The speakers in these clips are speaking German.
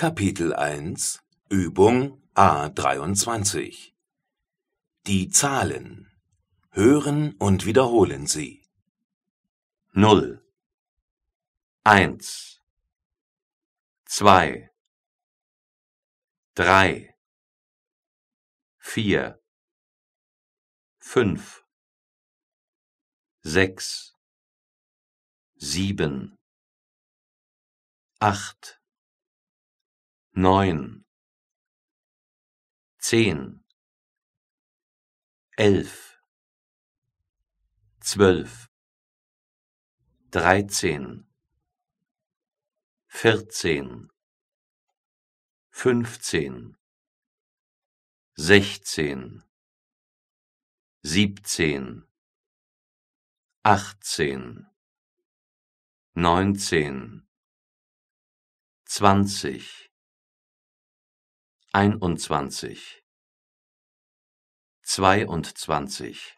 Kapitel 1 Übung A23 Die Zahlen Hören und wiederholen Sie. 0 1 2 3 4 5 6 7 8 neun, zehn, elf, zwölf, dreizehn, vierzehn, fünfzehn, sechzehn, siebzehn, achtzehn, neunzehn, zwanzig, einundzwanzig, zweiundzwanzig,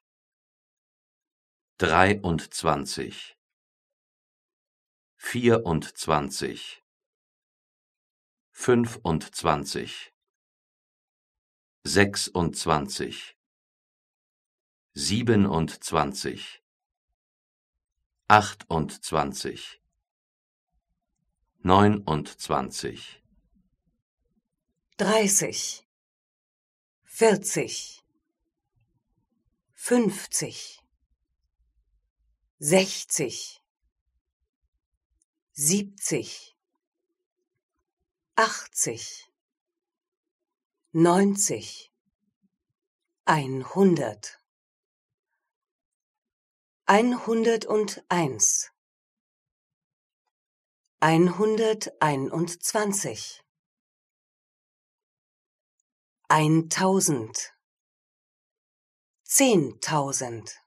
dreiundzwanzig, vierundzwanzig, fünfundzwanzig, sechsundzwanzig, siebenundzwanzig, achtundzwanzig, neunundzwanzig 30 40 50 60 70 80 90 100 101 121 Eintausend. Zehntausend.